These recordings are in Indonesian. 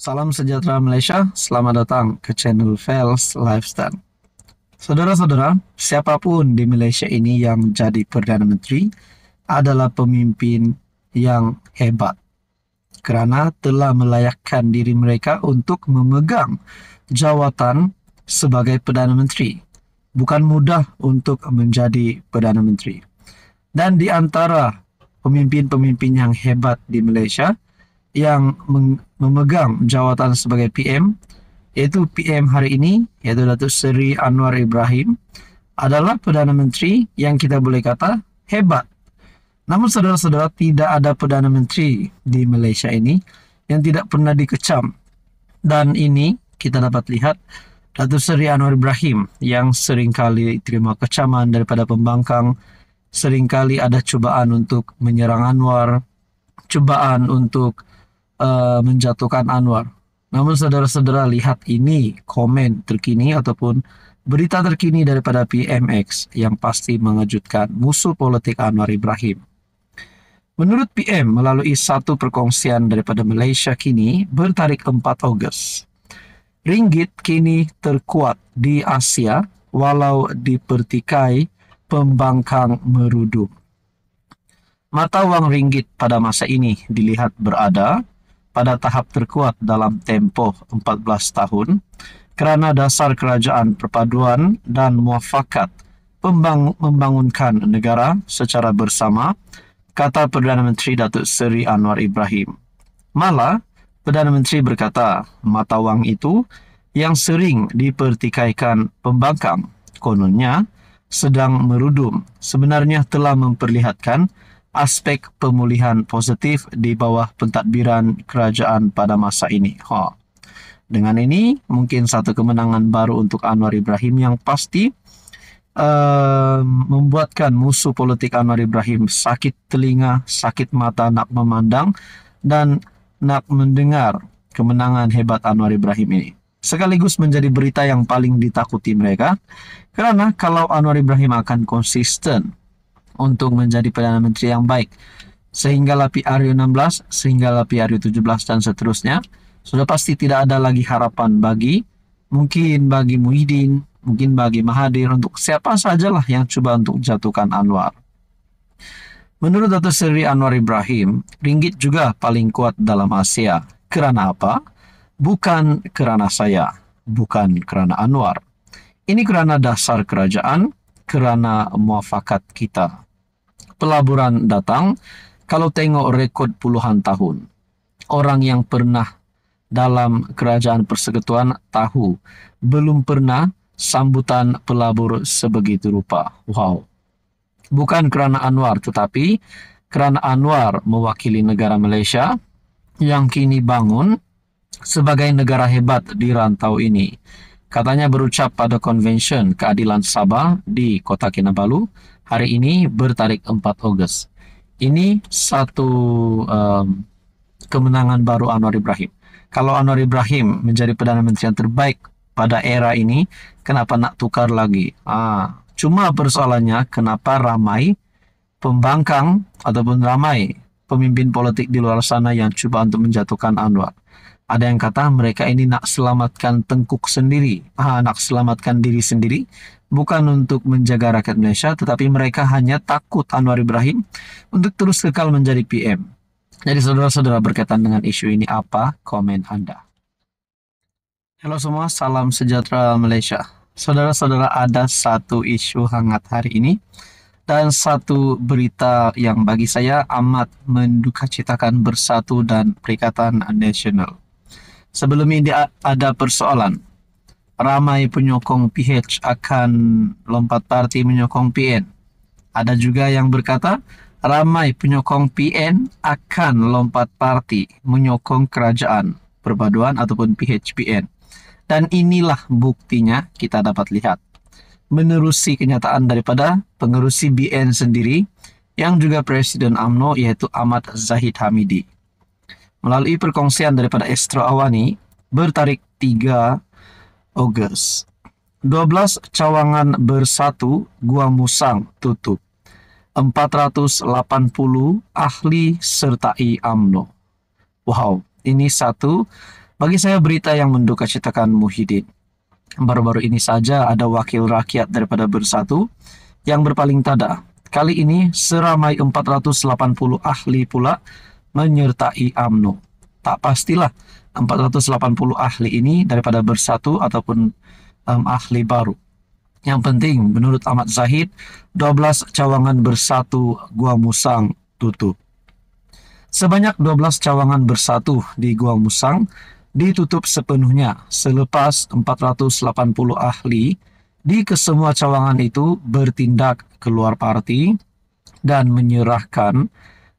Salam sejahtera Malaysia, selamat datang ke channel Fels Lifestyle. Saudara-saudara, siapapun di Malaysia ini yang jadi Perdana Menteri adalah pemimpin yang hebat kerana telah melayakkan diri mereka untuk memegang jawatan sebagai Perdana Menteri. Bukan mudah untuk menjadi Perdana Menteri. Dan di antara pemimpin-pemimpin yang hebat di Malaysia, yang memegang jawatan sebagai PM yaitu PM hari ini yaitu Datuk Seri Anwar Ibrahim adalah Perdana Menteri yang kita boleh kata hebat. Namun saudara-saudara tidak ada Perdana Menteri di Malaysia ini yang tidak pernah dikecam. Dan ini kita dapat lihat Datuk Seri Anwar Ibrahim yang seringkali terima kecaman daripada pembangkang, seringkali ada cobaan untuk menyerang Anwar, cobaan untuk Eh, menjatuhkan Anwar. Namun saudara-saudara lihat ini komen terkini ataupun berita terkini daripada PMX yang pasti mengejutkan musuh politik Anwar Ibrahim. Menurut PM, melalui satu perkongsian daripada Malaysia kini bertarik 4 Ogos. Ringgit kini terkuat di Asia walau dipertikai pembangkang merudum. Mata uang ringgit pada masa ini dilihat berada pada tahap terkuat dalam tempoh 14 tahun kerana dasar kerajaan perpaduan dan muafakat membangunkan negara secara bersama, kata Perdana Menteri Datuk Seri Anwar Ibrahim. Malah, Perdana Menteri berkata mata wang itu yang sering dipertikaikan pembangkang kononnya sedang merudum sebenarnya telah memperlihatkan aspek pemulihan positif di bawah pentadbiran kerajaan pada masa ini. Ha. Dengan ini, mungkin satu kemenangan baru untuk Anwar Ibrahim yang pasti uh, membuatkan musuh politik Anwar Ibrahim sakit telinga, sakit mata nak memandang, dan nak mendengar kemenangan hebat Anwar Ibrahim ini sekaligus menjadi berita yang paling ditakuti mereka karena kalau Anwar Ibrahim akan konsisten untuk menjadi Perdana Menteri yang baik. Sehinggalah PRU 16, sehinggalah PRU 17 dan seterusnya, sudah pasti tidak ada lagi harapan bagi mungkin bagi Muhyiddin, mungkin bagi Mahathir untuk siapa sajalah yang coba untuk jatuhkan Anwar. Menurut datuk seri Anwar Ibrahim, ringgit juga paling kuat dalam Asia. Kerana apa? Bukan kerana saya, bukan kerana Anwar. Ini kerana dasar kerajaan, kerana muafakat kita. pelaburan datang, kalau tengok rekod puluhan tahun, orang yang pernah dalam kerajaan persekutuan tahu belum pernah sambutan pelabur sebegitu rupa. Wow. Bukan kerana Anwar tetapi kerana Anwar mewakili negara Malaysia yang kini bangun sebagai negara hebat di rantau ini. Katanya berucap pada konvensyen keadilan Sabah di Kota Kinabalu hari ini bertarik 4 Agustus. Ini satu um, kemenangan baru Anwar Ibrahim. Kalau Anwar Ibrahim menjadi Perdana Menteri yang terbaik pada era ini, kenapa nak tukar lagi? Ah, cuma persoalannya kenapa ramai pembangkang ataupun ramai pemimpin politik di luar sana yang cuba untuk menjatuhkan Anwar. Ada yang kata mereka ini nak selamatkan tengkuk sendiri, ah, nak selamatkan diri sendiri bukan untuk menjaga rakyat Malaysia, tetapi mereka hanya takut Anwar Ibrahim untuk terus kekal menjadi PM. Jadi saudara-saudara berkaitan dengan isu ini apa komen Anda? Halo semua, salam sejahtera Malaysia. Saudara-saudara ada satu isu hangat hari ini dan satu berita yang bagi saya amat menduka bersatu dan perikatan nasional. Sebelum ini ada persoalan ramai penyokong PH akan lompat parti menyokong PN. Ada juga yang berkata, ramai penyokong PN akan lompat parti menyokong kerajaan, perpaduan ataupun PHPN. Dan inilah buktinya kita dapat lihat. Menerusi kenyataan daripada pengerusi BN sendiri, yang juga Presiden AMNO yaitu Ahmad Zahid Hamidi. Melalui perkongsian daripada Estro Awani, bertarik 3 August. 12 cawangan bersatu Gua Musang tutup. 480 ahli sertai AMNO. Wow, ini satu bagi saya berita yang menduka citakan Muhyiddin. Baru-baru ini saja ada wakil rakyat daripada bersatu yang berpaling tada. Kali ini seramai 480 ahli pula menyertai AMNO. Tak pastilah 480 ahli ini daripada bersatu ataupun um, ahli baru. Yang penting menurut Ahmad Zahid 12 cawangan bersatu Gua Musang tutup. Sebanyak 12 cawangan bersatu di Gua Musang ditutup sepenuhnya selepas 480 ahli di kesemua cawangan itu bertindak keluar parti dan menyerahkan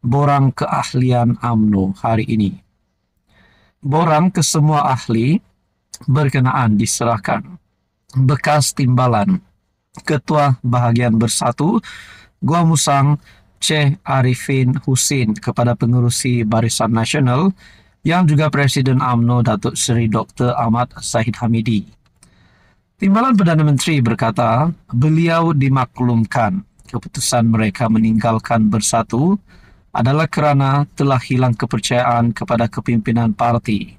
borang keahlian AMNO hari ini. borang ke semua ahli berkenaan diserahkan. Bekas timbalan. Ketua bahagian bersatu, Gua Musang Syekh Arifin Husin kepada pengurusi Barisan Nasional yang juga Presiden AMNO Datuk Seri Dr. Ahmad Zahid Hamidi. Timbalan Perdana Menteri berkata, beliau dimaklumkan keputusan mereka meninggalkan bersatu adalah kerana telah hilang kepercayaan kepada kepimpinan parti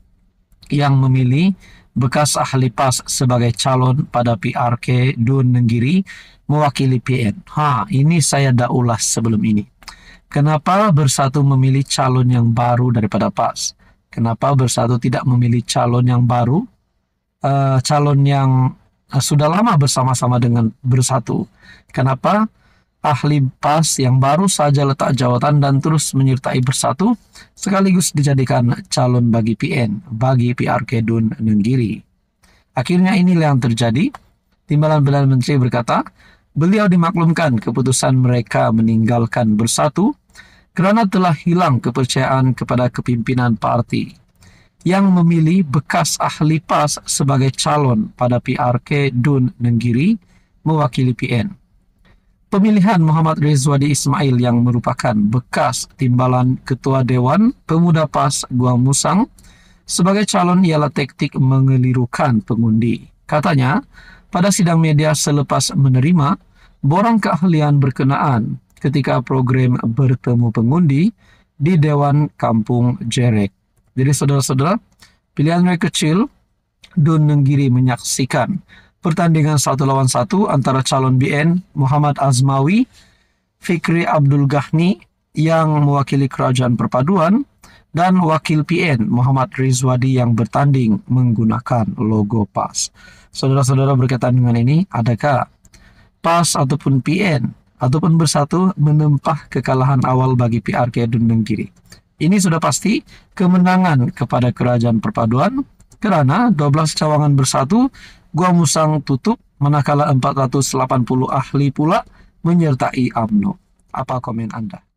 yang memilih bekas ahli PAS sebagai calon pada PRK Dun Negeri mewakili PN. Ha, ini saya dah ulas sebelum ini. Kenapa bersatu memilih calon yang baru daripada PAS? Kenapa bersatu tidak memilih calon yang baru? Uh, calon yang uh, sudah lama bersama-sama dengan bersatu. Kenapa? Kenapa? ahli PAS yang baru saja letak jawatan dan terus menyertai bersatu, sekaligus dijadikan calon bagi PN, bagi PRK Dun Nenggiri. Akhirnya inilah yang terjadi. Timbalan Perdana Menteri berkata, beliau dimaklumkan keputusan mereka meninggalkan bersatu karena telah hilang kepercayaan kepada kepimpinan parti yang memilih bekas ahli PAS sebagai calon pada PRK Dun Nenggiri mewakili PN. Pemilihan Muhammad Rizwadi Ismail yang merupakan bekas timbalan Ketua Dewan Pemuda PAS Gua Musang sebagai calon ialah taktik mengelirukan pengundi. Katanya, pada sidang media selepas menerima borang keahlian berkenaan ketika program bertemu pengundi di Dewan Kampung Jerek. Jadi saudara-saudara, pilihan mereka kecil, Dun Nenggiri menyaksikan pertandingan satu lawan satu antara calon BN Muhammad Azmawi, Fikri Abdul Ghani yang mewakili Kerajaan Perpaduan, dan wakil PN Muhammad Rizwadi yang bertanding menggunakan logo PAS. Saudara-saudara berkaitan dengan ini, adakah PAS ataupun PN ataupun bersatu menempah kekalahan awal bagi PRK Dundung Kiri? Ini sudah pasti kemenangan kepada Kerajaan Perpaduan karena 12 cawangan bersatu Gua Musang tutup, manakala 480 ahli pula menyertai AMNO. Apa komen Anda?